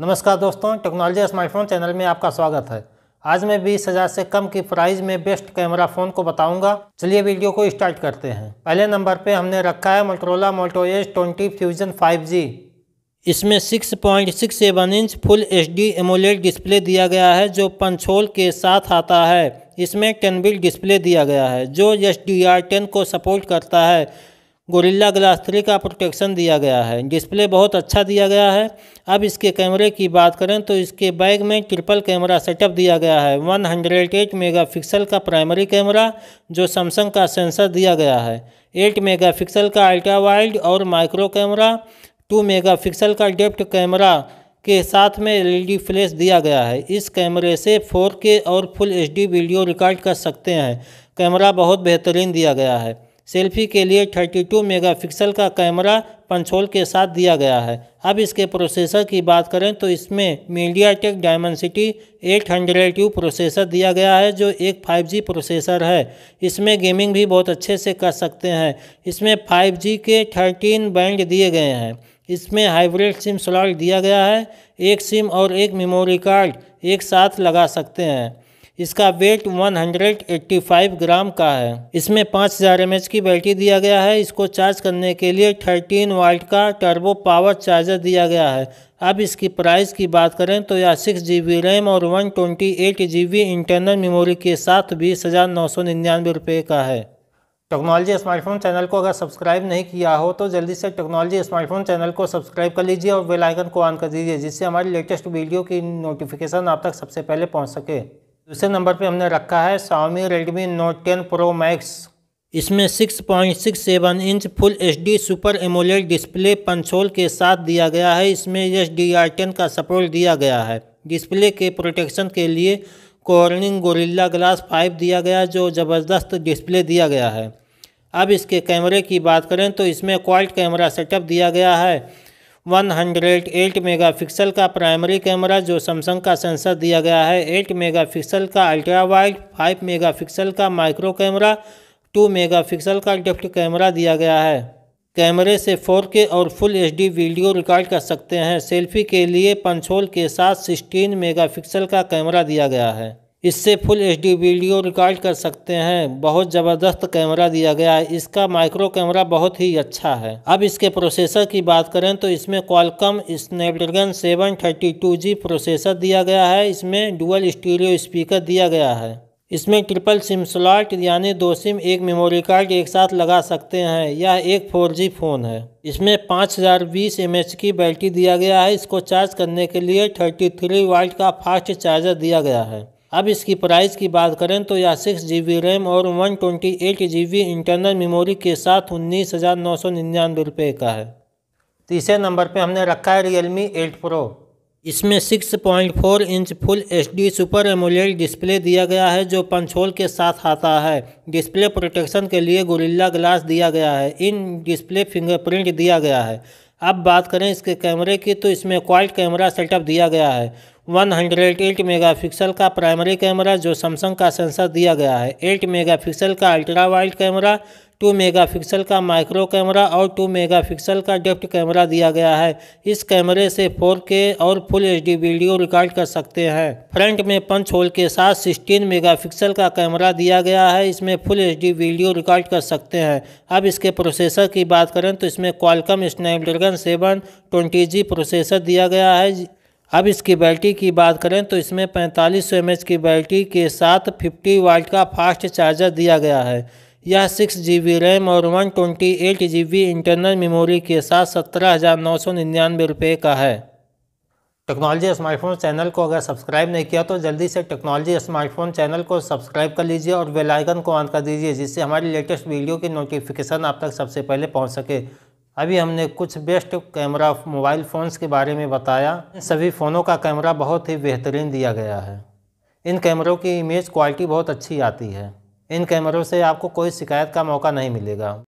नमस्कार दोस्तों technology smartphone channel में आपका स्वागत है आज मैं बीस हज़ार से कम की प्राइस में बेस्ट कैमरा फ़ोन को बताऊंगा चलिए वीडियो को स्टार्ट करते हैं पहले नंबर पे हमने रखा है Motorola Moto S twenty fusion five G इसमें six point six seven inch full H D AMOLED display दिया गया है जो पंचोल के साथ आता है इसमें टेन बिल डिस्प्ले दिया गया है जो एच डी आर टेन को सपोर्ट करता है गोरिल्ला ग्लास थ्री का प्रोटेक्शन दिया गया है डिस्प्ले बहुत अच्छा दिया गया है अब इसके कैमरे की बात करें तो इसके बैग में ट्रिपल कैमरा सेटअप दिया गया है 108 पिक्सल का प्राइमरी कैमरा जो सैमसंग का सेंसर दिया गया है 8 मेगापिक्सल का अल्ट्रा वाइड और माइक्रो कैमरा 2 मेगापिक्सल का डेप्थ कैमरा के साथ में डी फ्लैश दिया गया है इस कैमरे से के और फुल डी वीडियो रिकॉर्ड कर सकते हैं कैमरा बहुत बेहतरीन दिया गया है सेल्फी के लिए 32 मेगापिक्सल का कैमरा पंचोल के साथ दिया गया है अब इसके प्रोसेसर की बात करें तो इसमें MediaTek Dimensity eight hundred U processor दिया गया है जो एक 5G प्रोसेसर है इसमें गेमिंग भी बहुत अच्छे से कर सकते हैं इसमें 5G के 13 बैंड दिए गए हैं इसमें हाइब्रिड सिम स्लॉट दिया गया है एक सिम और एक मेमोरी कार्ड एक साथ लगा सकते हैं इसका वेट 185 ग्राम का है इसमें 5000 हज़ार की बैटरी दिया गया है इसको चार्ज करने के लिए 13 वाल्ट का टर्बो पावर चार्जर दिया गया है अब इसकी प्राइस की बात करें तो यह सिक्स जी बी रैम और one twenty eight G B internal memory के साथ बीस हज़ार नौ सौ निन्यानवे रुपये का है टेक्नोलॉजी स्मार्टफोन चैनल को अगर सब्सक्राइब नहीं किया हो तो जल्दी से टेक्नोलॉजी स्मार्टफोन चैनल को सब्सक्राइब कर लीजिए और बेल आइकन को ऑन कर दीजिए जिससे हमारी लेटेस्ट वीडियो की नोटिफिकेशन आप तक सबसे पहले पहुंच सके दूसरे नंबर पे हमने रखा है Xiaomi Redmi Note ten Pro Max इसमें 6.67 inch full HD super AMOLED display punch hole के साथ दिया गया है इसमें एच डी आर टेन का सपोर्ट दिया गया है डिस्प्ले के प्रोटेक्शन के लिए कॉर्निंग गोरिल्ला ग्लास फाइव दिया गया जो ज़बरदस्त डिस्प्ले दिया गया है अब इसके कैमरे की बात करें तो इसमें क्वाल्ट कैमरा सेटअप दिया गया है 108 मेगापिक्सल का प्राइमरी कैमरा जो सैमसंग का सेंसर दिया गया है 8 मेगापिक्सल का अल्ट्रा वाइड 5 मेगापिक्सल का माइक्रो कैमरा 2 मेगापिक्सल का डेप्थ कैमरा दिया गया है कैमरे से 4K और फुल एचडी वीडियो रिकॉर्ड कर सकते हैं सेल्फी के लिए पंचोल के साथ 16 मेगापिक्सल का कैमरा दिया गया है इससे फुल एचडी वीडियो रिकॉर्ड कर सकते हैं बहुत ज़बरदस्त कैमरा दिया गया है इसका माइक्रो कैमरा बहुत ही अच्छा है अब इसके प्रोसेसर की बात करें तो इसमें क्वालकम स्नैपड्रैगन सेवन प्रोसेसर दिया गया है इसमें डुअल स्टीरियो स्पीकर दिया गया है इसमें ट्रिपल सिम स्लॉट यानी दो सिम एक मेमोरी कार्ड एक साथ लगा सकते हैं यह एक 4G फ़ोन है इसमें 5020 हज़ार की बैटरी दिया गया है इसको चार्ज करने के लिए 33 वाल्ट का फास्ट चार्जर दिया गया है अब इसकी प्राइस की बात करें तो यह सिक्स जी बी रैम और one twenty eight G B internal memory के साथ उन्नीस हज़ार नौ सौ निन्यानवे रुपये का है तीसरे नंबर पे हमने रखा है रियलमी एट प्रो इसमें six point four inch full H D super AMOLED display दिया गया है जो पंचोल के साथ आता है डिस्प्ले प्रोटेक्शन के लिए गोरिल्ला ग्लास दिया गया है इन डिस्प्ले फिंगरप्रिंट दिया गया है अब बात करें इसके कैमरे की तो इसमें क्वाइट कैमरा सेटअप दिया गया है 108 मेगापिक्सल का प्राइमरी कैमरा जो सैमसंग का सेंसर दिया गया है 8 मेगापिक्सल का ultra wide camera mega megapixel का माइक्रो कैमरा और मेगा मेगापिक्सल का डेप्थ कैमरा दिया गया है इस कैमरे से 4K और फुल एच वीडियो रिकॉर्ड कर सकते हैं फ्रंट में पंच होल के साथ 16 मेगापिक्सल का कैमरा दिया गया है इसमें फुल एच वीडियो रिकॉर्ड कर सकते हैं अब इसके प्रोसेसर की बात करें तो इसमें Qualcomm Snapdragon seven twenty processor दिया गया है अब इसकी बैटरी की बात करें तो इसमें पैंतालीस सौ की बैटरी के साथ 50 वाल्ट का फास्ट चार्जर दिया गया है यह सिक्स जी बी रैम और one twenty eight G B internal memory के साथ सत्रह हज़ार नौ सौ निन्यानवे रुपये का है टेक्नोलॉजी स्मार्टफोन चैनल को अगर सब्सक्राइब नहीं किया तो जल्दी से टेक्नोलॉजी स्मार्टफोन चैनल को सब्सक्राइब कर लीजिए और बेल आइकन को ऑन कर दीजिए जिससे हमारी लेटेस्ट वीडियो की नोटिफिकेशन आप तक सबसे पहले पहुंच सके अभी हमने कुछ बेस्ट कैमरा मोबाइल फ़ोन्स के बारे में बताया इन सभी फ़ोनों का कैमरा बहुत ही बेहतरीन दिया गया है इन कैमरों की इमेज क्वालिटी बहुत अच्छी आती है इन कैमरों से आपको कोई शिकायत का मौका नहीं मिलेगा